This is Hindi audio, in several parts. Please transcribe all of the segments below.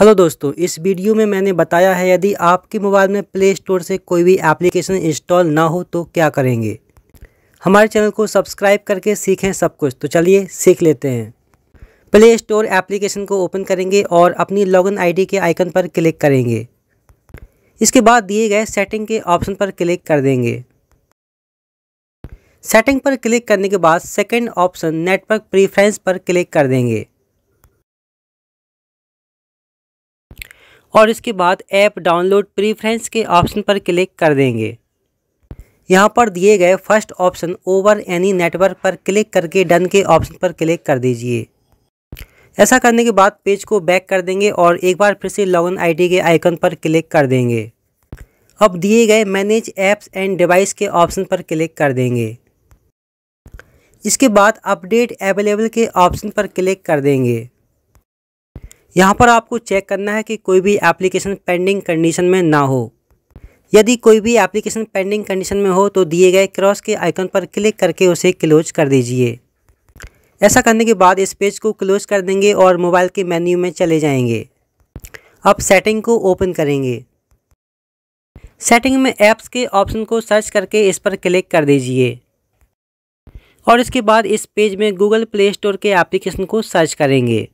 हेलो दोस्तों इस वीडियो में मैंने बताया है यदि आपके मोबाइल में प्ले स्टोर से कोई भी एप्लीकेशन इंस्टॉल ना हो तो क्या करेंगे हमारे चैनल को सब्सक्राइब करके सीखें सब कुछ तो चलिए सीख लेते हैं प्ले स्टोर एप्लीकेशन को ओपन करेंगे और अपनी लॉगिन आईडी के आइकन पर क्लिक करेंगे इसके बाद दिए गए सेटिंग के ऑप्शन पर क्लिक कर देंगे सेटिंग पर क्लिक करने के बाद सेकेंड ऑप्शन नेटवर्क प्रीफ्रेंस पर क्लिक कर देंगे और इसके बाद ऐप डाउनलोड प्रीफ्रेंस के ऑप्शन पर क्लिक कर देंगे यहाँ पर दिए गए first option over any network पर क्लिक करके डन के ऑप्शन पर क्लिक कर दीजिए ऐसा करने के बाद पेज को बैक कर देंगे और एक बार फिर से लॉगिन आईडी के आइकन पर क्लिक कर देंगे अब दिए गए मैनेज ऐप्स एंड डिवाइस के ऑप्शन पर क्लिक कर देंगे इसके बाद अपडेट अवेलेबल के ऑप्शन पर क्लिक कर देंगे यहाँ पर आपको चेक करना है कि कोई भी एप्लीकेशन पेंडिंग कंडीशन में ना हो यदि कोई भी एप्लीकेशन पेंडिंग कंडीशन में हो तो दिए गए क्रॉस के आइकन पर क्लिक करके उसे क्लोज कर दीजिए ऐसा करने के बाद इस पेज को क्लोज कर देंगे और मोबाइल के मेन्यू में चले जाएंगे अब सेटिंग को ओपन करेंगे सेटिंग में ऐप्स के ऑप्शन को सर्च करके इस पर क्लिक कर दीजिए और इसके बाद इस पेज में गूगल प्ले स्टोर के एप्लीकेशन को सर्च करेंगे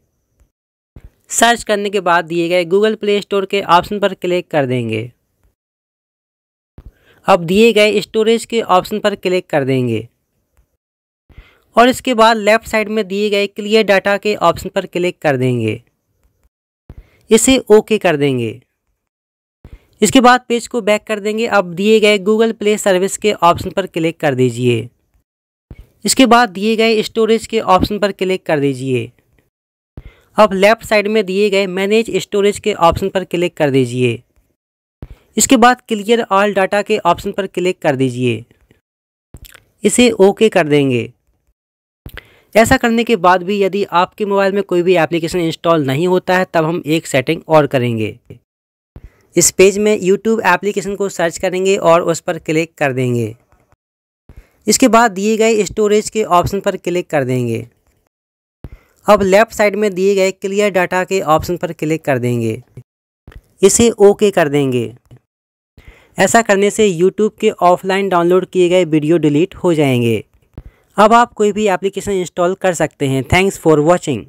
सर्च करने के बाद दिए गए गूगल प्ले स्टोर के ऑप्शन पर क्लिक कर देंगे अब दिए गए स्टोरेज के ऑप्शन पर क्लिक कर देंगे और इसके बाद लेफ़्ट साइड में दिए गए क्लियर डाटा के ऑप्शन पर क्लिक कर देंगे इसे ओके कर देंगे इसके बाद पेज को बैक कर देंगे अब दिए गए गूगल प्ले सर्विस के ऑप्शन पर क्लिक कर दीजिए इसके बाद दिए गए स्टोरेज के ऑप्शन पर क्लिक कर दीजिए अब लेफ्ट साइड में दिए गए मैनेज स्टोरेज के ऑप्शन पर क्लिक कर दीजिए इसके बाद क्लियर ऑल डाटा के ऑप्शन पर क्लिक कर दीजिए इसे ओके कर देंगे ऐसा करने के बाद भी यदि आपके मोबाइल में कोई भी एप्लीकेशन इंस्टॉल नहीं होता है तब हम एक सेटिंग और करेंगे इस पेज में यूट्यूब एप्लीकेशन को सर्च करेंगे और उस पर क्लिक कर देंगे इसके बाद दिए गए स्टोरेज के ऑप्शन पर क्लिक कर देंगे अब लेफ्ट साइड में दिए गए क्लियर डाटा के ऑप्शन पर क्लिक कर देंगे इसे ओके कर देंगे ऐसा करने से यूट्यूब के ऑफलाइन डाउनलोड किए गए वीडियो डिलीट हो जाएंगे अब आप कोई भी एप्लीकेशन इंस्टॉल कर सकते हैं थैंक्स फॉर वॉचिंग